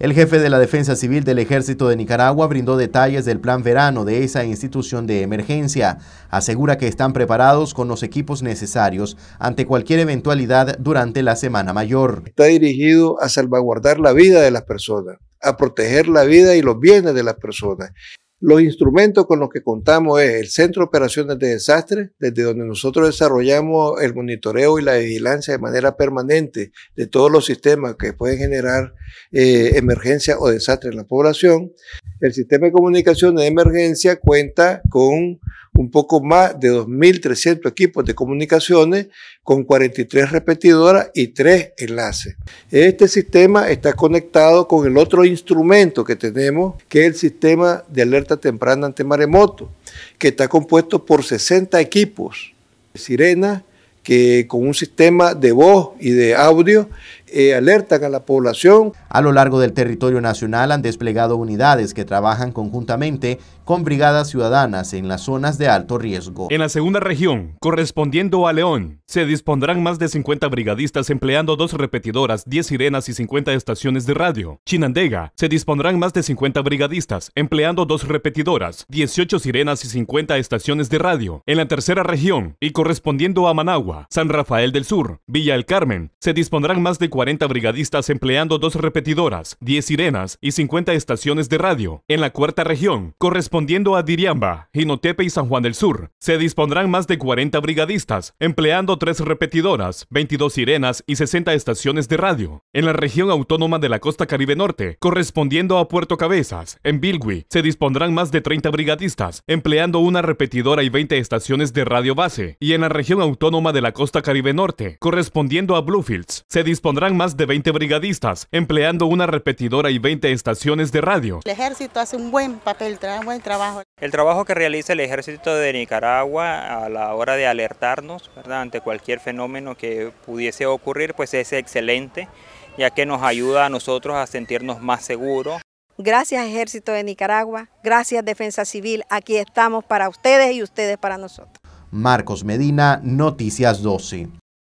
El jefe de la Defensa Civil del Ejército de Nicaragua brindó detalles del plan verano de esa institución de emergencia. Asegura que están preparados con los equipos necesarios ante cualquier eventualidad durante la Semana Mayor. Está dirigido a salvaguardar la vida de las personas, a proteger la vida y los bienes de las personas. Los instrumentos con los que contamos es el Centro de Operaciones de Desastres, desde donde nosotros desarrollamos el monitoreo y la vigilancia de manera permanente de todos los sistemas que pueden generar eh, emergencia o desastre en la población el sistema de comunicación de emergencia cuenta con un poco más de 2.300 equipos de comunicaciones con 43 repetidoras y 3 enlaces. Este sistema está conectado con el otro instrumento que tenemos, que es el sistema de alerta temprana ante maremoto, que está compuesto por 60 equipos, Sirena, que con un sistema de voz y de audio eh, alerta alertan a la población. A lo largo del territorio nacional han desplegado unidades que trabajan conjuntamente con brigadas ciudadanas en las zonas de alto riesgo. En la segunda región, correspondiendo a León, se dispondrán más de 50 brigadistas empleando dos repetidoras, 10 sirenas y 50 estaciones de radio. Chinandega, se dispondrán más de 50 brigadistas empleando dos repetidoras, 18 sirenas y 50 estaciones de radio. En la tercera región, y correspondiendo a Managua, San Rafael del Sur, Villa El Carmen, se dispondrán más de 40 brigadistas empleando dos repetidoras, 10 sirenas y 50 estaciones de radio. En la cuarta región, correspondiendo a Diriamba, Jinotepe y San Juan del Sur, se dispondrán más de 40 brigadistas empleando tres repetidoras, 22 sirenas y 60 estaciones de radio. En la región autónoma de la costa Caribe Norte, correspondiendo a Puerto Cabezas, en Bilwi, se dispondrán más de 30 brigadistas empleando una repetidora y 20 estaciones de radio base. Y en la región autónoma de la costa Caribe Norte, correspondiendo a Bluefields, se dispondrán más de 20 brigadistas, empleando una repetidora y 20 estaciones de radio. El ejército hace un buen papel, un buen trabajo. El trabajo que realiza el ejército de Nicaragua a la hora de alertarnos ante cualquier fenómeno que pudiese ocurrir, pues es excelente, ya que nos ayuda a nosotros a sentirnos más seguros. Gracias Ejército de Nicaragua, gracias Defensa Civil, aquí estamos para ustedes y ustedes para nosotros. Marcos Medina, Noticias 12.